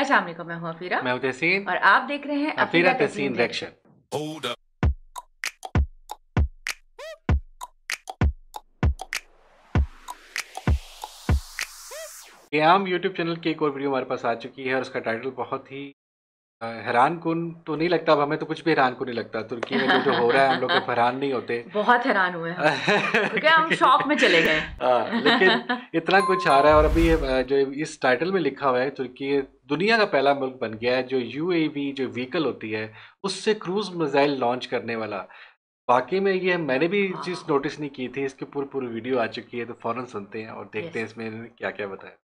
अस्सलाम वालेकुम मैं हूं अफीरा मैं हूं तहसीन और आप देख रहे हैं अफीरा तहसीन रिएक्शन ये आम YouTube चैनल की एक और वीडियो हमारे पास आ चुकी है और उसका टाइटल बहुत ही हैरान कुन तो नहीं लगता अब हमें तो कुछ भी हैरान को नहीं लगता तुर्की में जो जो हो रहा है हम लोग अब हैरान नहीं होते बहुत हैरान हुए क्योंकि हम शॉक में चले गए हाँ, लेकिन इतना कुछ आ रहा है और अभी जो इस टाइटल में लिखा हुआ है तुर्की दुनिया का पहला मुल्क बन गया है जो यू जो व्हीकल होती है उससे क्रूज मिजाइल लॉन्च करने वाला बाकी में ये मैंने भी हाँ। चीज़ नोटिस नहीं की थी इसकी पूरी पूरी वीडियो आ चुकी है तो फ़ौरन सुनते हैं और देखते हैं इसमें क्या क्या बताया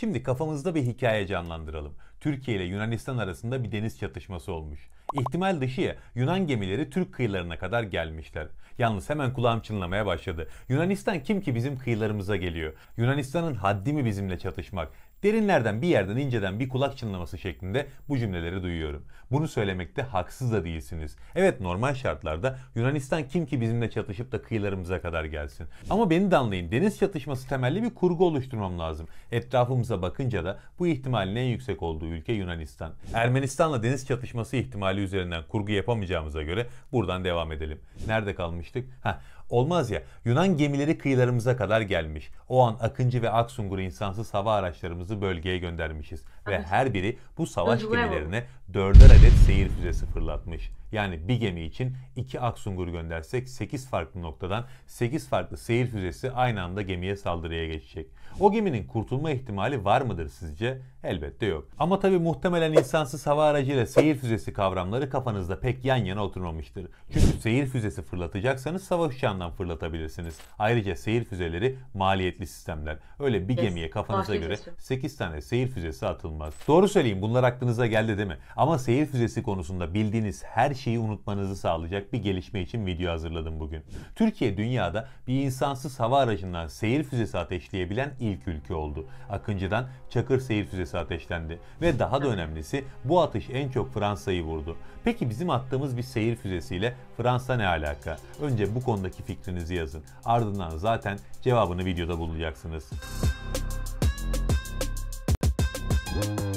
Şimdi kafamızda bir hikaye canlandıralım. Türkiye ile Yunanistan arasında bir deniz çatışması olmuş. İhtimal dışı ya. Yunan gemileri Türk kıyılarına kadar gelmişler. Yalnız hemen kulağım çınlamaya başladı. Yunanistan kim ki bizim kıyılarımıza geliyor? Yunanistan'ın haddi mi bizimle çatışmak? Derinlerden bir yerden inceden bir kulak çınlaması şeklinde bu cümleleri duyuyorum. Bunu söylemekte haksız da değilsiniz. Evet normal şartlarda Yunanistan kim ki bizimle çatışıp da kıyılarımıza kadar gelsin. Ama beni de anlayın deniz çatışması temelli bir kurgu oluşturmam lazım. Etrafımıza bakınca da bu ihtimalin en yüksek olduğu ülke Yunanistan. Ermenistan'la deniz çatışması ihtimali üzerinden kurgu yapamayacağımıza göre buradan devam edelim. Nerede kalmıştık? Heh, Olmaz ya. Yunan gemileri kıyılarımıza kadar gelmiş. O an Akıncı ve Aksungur insansız hava araçlarımızı bölgeye göndermişiz. Ve her biri bu savaş gemilerine dörder adet seyir füzesi fırlatmış. Yani bir gemi için 2 Aksungur göndersek 8 farklı noktadan 8 farklı seyir füzesi aynı anda gemiye saldırıya geçecek. O geminin kurtulma ihtimali var mıdır sizce? Elbette yok. Ama tabi muhtemelen insansız hava aracıyla seyir füzesi kavramları kafanızda pek yan yana oturmamıştır. Çünkü seyir füzesi fırlatacaksanız savaş uçağından fırlatabilirsiniz. Ayrıca seyir füzeleri maliyetli sistemler. Öyle bir gemiye kafanıza göre 8 tane seyir füzesi atılmaz. Doğru söyleyeyim bunlar aklınıza geldi değil mi? Ama seyir füzesi konusunda bildiğiniz her şeyi unutmanızı sağlayacak bir gelişme için video hazırladım bugün. Türkiye dünyada bir insansız hava aracından seyir füzesi ateşleyebilen ilk ülke oldu. Akıncı'dan Çakır seyir füzesi ateşlendi ve daha da önemlisi bu atış en çok Fransa'yı vurdu. Peki bizim attığımız bir seyir füzesiyle Fransa ne alaka? Önce bu konudaki fikrinizi yazın. Ardından zaten cevabını videoda bulacaksınız. Müzik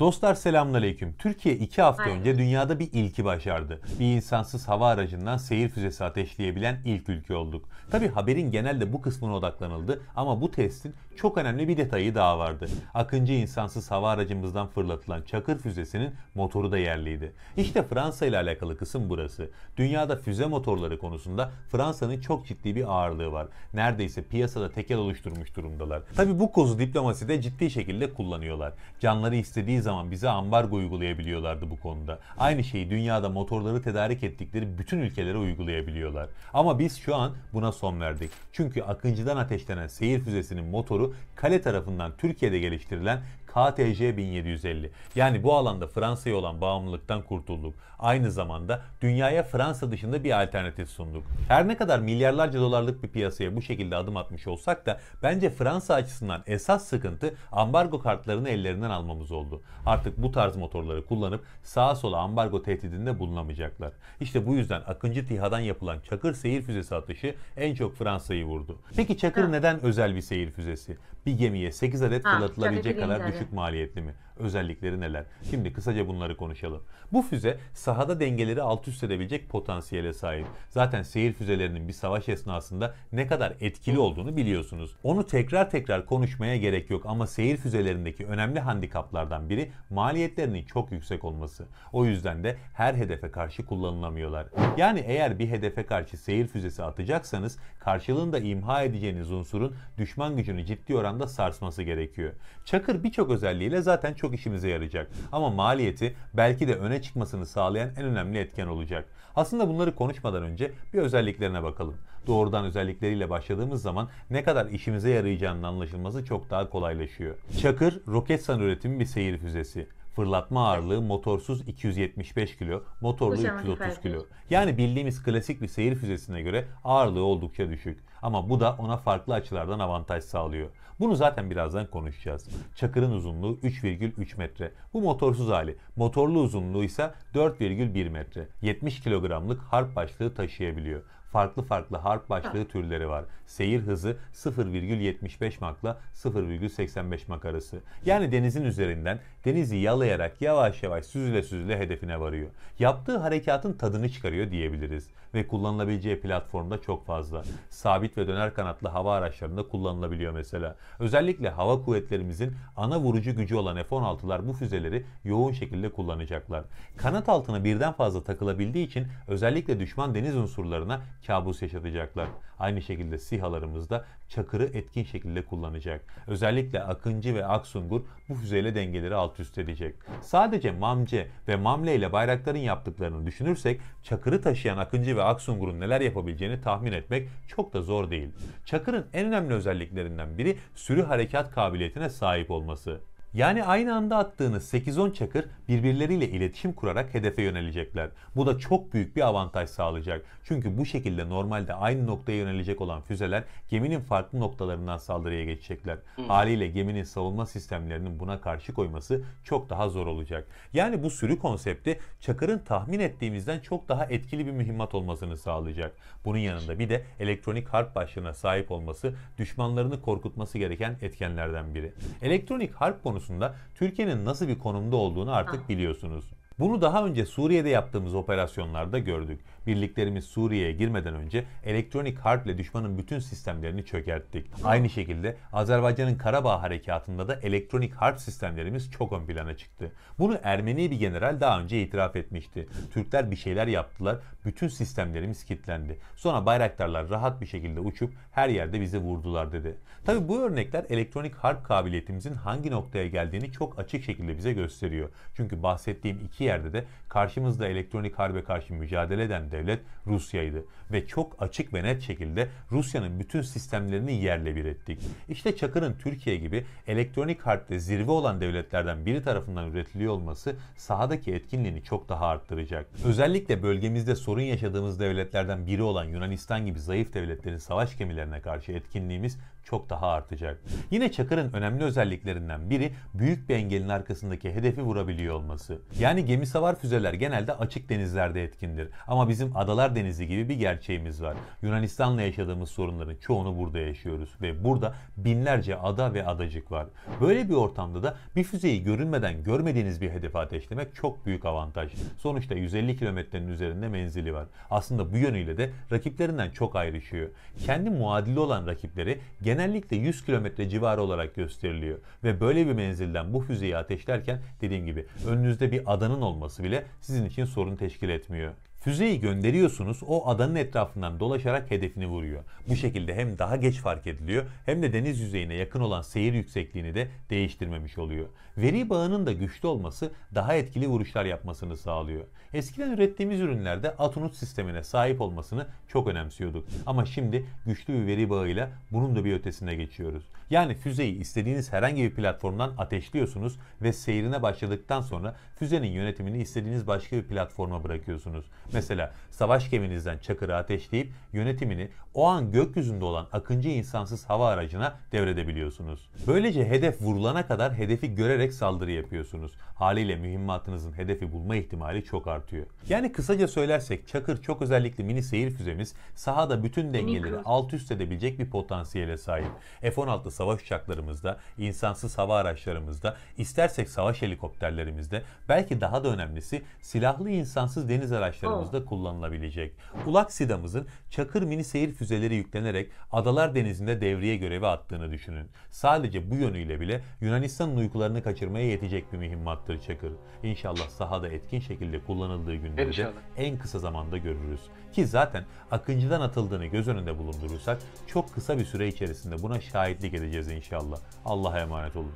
Dostlar selamünaleyküm. Türkiye iki hafta Aynen. önce dünyada bir ilki başardı. Bir insansız hava aracından seyir füzesi ateşleyebilen ilk ülke olduk. Tabi haberin genelde bu kısmına odaklanıldı ama bu testin çok önemli bir detayı daha vardı. Akıncı insansız hava aracımızdan fırlatılan Çakır füzesinin motoru da yerliydi. İşte Fransa ile alakalı kısım burası. Dünyada füze motorları konusunda Fransa'nın çok ciddi bir ağırlığı var. Neredeyse piyasada tekel oluşturmuş durumdalar. Tabi bu kozu diplomaside ciddi şekilde kullanıyorlar. Canları istediği zaman bize ambargo uygulayabiliyorlardı bu konuda. Aynı şeyi dünyada motorları tedarik ettikleri bütün ülkelere uygulayabiliyorlar. Ama biz şu an buna son verdik. Çünkü Akıncı'dan ateşlenen seyir füzesinin motoru kale tarafından Türkiye'de geliştirilen KTC 1750. Yani bu alanda Fransa'ya olan bağımlılıktan kurtulduk. Aynı zamanda dünyaya Fransa dışında bir alternatif sunduk. Her ne kadar milyarlarca dolarlık bir piyasaya bu şekilde adım atmış olsak da bence Fransa açısından esas sıkıntı ambargo kartlarını ellerinden almamız oldu. Artık bu tarz motorları kullanıp sağa sola ambargo tehdidinde bulunamayacaklar. İşte bu yüzden Akıncı TİHA'dan yapılan Çakır seyir füzesi atışı en çok Fransa'yı vurdu. Peki Çakır ha. neden özel bir seyir füzesi? Bir gemiye 8 adet fırlatılabilecek kadar güçlü düşük maliyetli mi? özellikleri neler? Şimdi kısaca bunları konuşalım. Bu füze sahada dengeleri alt üst edebilecek potansiyele sahip. Zaten seyir füzelerinin bir savaş esnasında ne kadar etkili olduğunu biliyorsunuz. Onu tekrar tekrar konuşmaya gerek yok ama seyir füzelerindeki önemli handikaplardan biri maliyetlerinin çok yüksek olması. O yüzden de her hedefe karşı kullanılamıyorlar. Yani eğer bir hedefe karşı seyir füzesi atacaksanız karşılığında imha edeceğiniz unsurun düşman gücünü ciddi oranda sarsması gerekiyor. Çakır birçok özelliğiyle zaten çok çok işimize yarayacak. Ama maliyeti belki de öne çıkmasını sağlayan en önemli etken olacak. Aslında bunları konuşmadan önce bir özelliklerine bakalım. Doğrudan özellikleriyle başladığımız zaman ne kadar işimize yarayacağının anlaşılması çok daha kolaylaşıyor. Çakır, Roketsan üretimi bir seyir füzesi. Fırlatma ağırlığı motorsuz 275 kilo, motorlu 330 kilo. Yani bildiğimiz klasik bir seyir füzesine göre ağırlığı oldukça düşük. Ama bu da ona farklı açılardan avantaj sağlıyor. Bunu zaten birazdan konuşacağız. Çakır'ın uzunluğu 3,3 metre. Bu motorsuz hali. Motorlu uzunluğu ise 4,1 metre. 70 kilogramlık harp başlığı taşıyabiliyor farklı farklı harp başlığı türleri var. Seyir hızı 0,75 makla 0,85 mak arası. Yani denizin üzerinden denizi yalayarak yavaş yavaş süzüle süzüle hedefine varıyor. Yaptığı harekatın tadını çıkarıyor diyebiliriz ve kullanılabileceği platformda çok fazla. Sabit ve döner kanatlı hava araçlarında kullanılabiliyor mesela. Özellikle hava kuvvetlerimizin ana vurucu gücü olan F-16'lar bu füzeleri yoğun şekilde kullanacaklar. Kanat altına birden fazla takılabildiği için özellikle düşman deniz unsurlarına kabus yaşatacaklar. Aynı şekilde SİHA'larımız da Çakır'ı etkin şekilde kullanacak. Özellikle Akıncı ve Aksungur bu füzeyle dengeleri alt üst edecek. Sadece Mamce ve Mamle ile Bayraktar'ın yaptıklarını düşünürsek Çakır'ı taşıyan Akıncı ve Aksungur'un neler yapabileceğini tahmin etmek çok da zor değil. Çakır'ın en önemli özelliklerinden biri sürü harekat kabiliyetine sahip olması. Yani aynı anda attığınız 8-10 çakır birbirleriyle iletişim kurarak hedefe yönelecekler. Bu da çok büyük bir avantaj sağlayacak. Çünkü bu şekilde normalde aynı noktaya yönelecek olan füzeler geminin farklı noktalarından saldırıya geçecekler. Hmm. Haliyle geminin savunma sistemlerinin buna karşı koyması çok daha zor olacak. Yani bu sürü konsepti çakırın tahmin ettiğimizden çok daha etkili bir mühimmat olmasını sağlayacak. Bunun yanında bir de elektronik harp başlığına sahip olması düşmanlarını korkutması gereken etkenlerden biri. Elektronik harp konusu konusunda Türkiye'nin nasıl bir konumda olduğunu artık biliyorsunuz. Bunu daha önce Suriye'de yaptığımız operasyonlarda gördük. Birliklerimiz Suriye'ye girmeden önce elektronik harple düşmanın bütün sistemlerini çökerttik. Aynı şekilde Azerbaycan'ın Karabağ harekatında da elektronik harp sistemlerimiz çok ön plana çıktı. Bunu Ermeni bir general daha önce itiraf etmişti. Türkler bir şeyler yaptılar. Bütün sistemlerimiz kilitlendi. Sonra bayraktarlar rahat bir şekilde uçup her yerde bizi vurdular dedi. Tabi bu örnekler elektronik harp kabiliyetimizin hangi noktaya geldiğini çok açık şekilde bize gösteriyor. Çünkü bahsettiğim iki yerde de karşımızda elektronik harbe karşı mücadele eden devlet Rusya'ydı. Ve çok açık ve net şekilde Rusya'nın bütün sistemlerini yerle bir ettik. İşte Çakır'ın Türkiye gibi elektronik harpte zirve olan devletlerden biri tarafından üretiliyor olması sahadaki etkinliğini çok daha arttıracak. Özellikle bölgemizde sorun yaşadığımız devletlerden biri olan Yunanistan gibi zayıf devletlerin savaş gemilerine karşı etkinliğimiz çok daha artacak. Yine Çakır'ın önemli özelliklerinden biri büyük bir engelin arkasındaki hedefi vurabiliyor olması. Yani gemi savar füzeler genelde açık denizlerde etkindir. Ama bizim Adalar Denizi gibi bir gerçeğimiz var. Yunanistan'la yaşadığımız sorunların çoğunu burada yaşıyoruz ve burada binlerce ada ve adacık var. Böyle bir ortamda da bir füzeyi görünmeden görmediğiniz bir hedefe ateşlemek çok büyük avantaj. Sonuçta 150 kilometrenin üzerinde menzili var. Aslında bu yönüyle de rakiplerinden çok ayrışıyor. Kendi muadili olan rakipleri genel genellikle 100 kilometre civarı olarak gösteriliyor. Ve böyle bir menzilden bu füzeyi ateşlerken dediğim gibi önünüzde bir adanın olması bile sizin için sorun teşkil etmiyor. Füzeyi gönderiyorsunuz o adanın etrafından dolaşarak hedefini vuruyor. Bu şekilde hem daha geç fark ediliyor hem de deniz yüzeyine yakın olan seyir yüksekliğini de değiştirmemiş oluyor. Veri bağının da güçlü olması daha etkili vuruşlar yapmasını sağlıyor. Eskiden ürettiğimiz ürünlerde Atunut sistemine sahip olmasını çok önemsiyorduk. Ama şimdi güçlü bir veri bağıyla bunun da bir ötesine geçiyoruz. Yani füzeyi istediğiniz herhangi bir platformdan ateşliyorsunuz ve seyrine başladıktan sonra füzenin yönetimini istediğiniz başka bir platforma bırakıyorsunuz. Mesela savaş geminizden Çakır'ı ateşleyip yönetimini o an gökyüzünde olan Akıncı insansız hava aracına devredebiliyorsunuz. Böylece hedef vurulana kadar hedefi görerek saldırı yapıyorsunuz. Haliyle mühimmatınızın hedefi bulma ihtimali çok artıyor. Yani kısaca söylersek Çakır çok özellikli mini seyir füzemiz sahada bütün dengeleri alt üst edebilecek bir potansiyele sahip. F-16 savaş uçaklarımızda, insansız hava araçlarımızda, istersek savaş helikopterlerimizde, belki daha da önemlisi silahlı insansız deniz araçlarımızda planımızda kullanılabilecek. Ulak SIDA'mızın Çakır mini seyir füzeleri yüklenerek Adalar Denizi'nde devriye görevi attığını düşünün. Sadece bu yönüyle bile Yunanistan'ın uykularını kaçırmaya yetecek bir mühimmattır Çakır. İnşallah sahada etkin şekilde kullanıldığı günleri de en kısa zamanda görürüz. Ki zaten Akıncı'dan atıldığını göz önünde bulundurursak çok kısa bir süre içerisinde buna şahitlik edeceğiz inşallah. Allah'a emanet olun.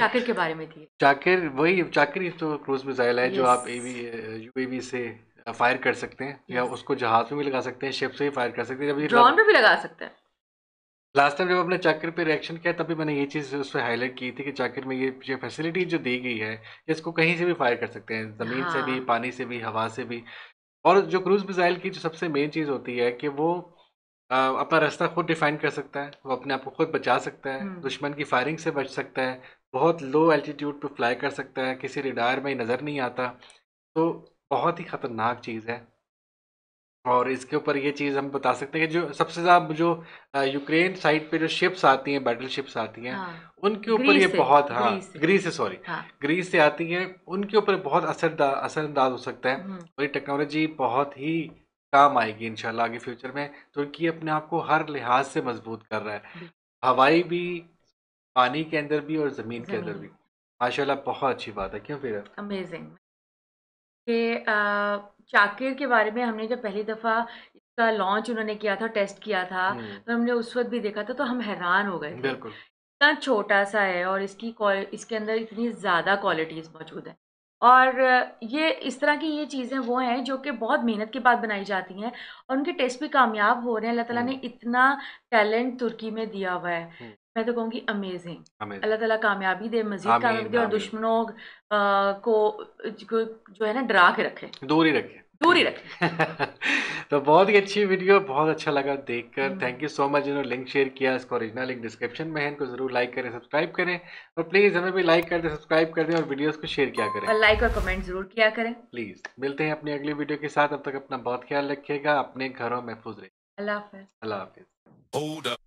चाकिर के बारे में थी चाकिर वही चाकिर तो cruise missile है जो आप एवी यूएवी uh, से फायर uh, कर सकते हैं या उसको जहाज में भी लगा सकते हैं शिप से भी फायर कर सकते हैं ड्रोन पे भी लगा सकते हैं लास्ट टाइम जब आपने चाकिर पे रिएक्शन किया तभी मैंने ये चीज़ उसमें हाईलाइट की थी कि चाकिर में ये जो फैसिलिटी जो दी गई है इसको कहीं से भी फायर कर सकते हैं ज़मीन हाँ। से भी हाँ। पानी से भी हवा से भी और जो क्रूज़ मिसाइल की जो सबसे मेन चीज़ होती है कि वो uh, अपना रास्ता खुद डिफाइन कर सकता है वो अपने आप को खुद बचा सकता है हम्म। दुश्मन की फायरिंग से बच सकता है बहुत लो एल्टीट्यूड पे फ्लाई कर सकता है किसी रिडायर में नज़र नहीं आता तो बहुत ही ख़तरनाक चीज़ है और इसके ऊपर ये चीज़ हम बता सकते हैं कि जो सबसे ज़्यादा जो यूक्रेन साइड पे जो शिप्स आती हैं बैटल शिप्स आती हैं हाँ, उनके ऊपर ये बहुत हाँ ग्रीस से सॉरी हाँ, ग्रीस से आती हैं उनके ऊपर बहुत असर असरअंदाज हो सकता है हम्म। और ये टेक्नोलॉजी बहुत ही काम आएगी इनशाला आगे फ्यूचर में तुर्की तो अपने आप को हर लिहाज से मजबूत कर रहा है हवाई भी पानी के अंदर भी और ज़मीन के अंदर भी माशा माशाल्लाह बहुत अच्छी बात है क्यों फिर अमेजिंग के चाकिर के बारे में हमने जब पहली दफ़ा इसका लॉन्च उन्होंने किया था टेस्ट किया था हम्म। तो हमने उस वक़्त भी देखा था तो हम हैरान हो गए बिल्कुल इतना छोटा सा है और इसकी इसके अंदर इतनी ज़्यादा क्वालिटीज़ मौजूद हैं और ये इस तरह की ये चीज़ें वो हैं जो कि बहुत मेहनत के बाद बनाई जाती हैं और उनके टेस्ट भी कामयाब हो रहे हैं अल्लाह ताला ने हम्म। इतना टैलेंट तुर्की में दिया हुआ है हम्म। मैं तो कहूँगी अमेजिंग अल्लाह ताला कामयाबी दे मजीद कामयाबी दे और दुश्मनों को जो है ना डरा के रखे दूर ही रखे दूर ही रखे तो बहुत ही अच्छी वीडियो बहुत अच्छा लगा देखकर थैंक यू सो मच जिन्होंने लिंक शेयर किया इसको ओरिजिनल लिंक डिस्क्रिप्शन में है इनको जरूर लाइक करें सब्सक्राइब करें और प्लीज़ हमें भी लाइक कर दें सब्सक्राइब कर दें और वीडियोस को शेयर किया करें और लाइक और कमेंट जरूर किया करें प्लीज़ मिलते हैं अपनी अगली वीडियो के साथ अब तक अपना बहुत ख्याल रखिएगा अपने घरों महफूज रहिए अल्लाह हाफिज़ अल्लाह हाफिज़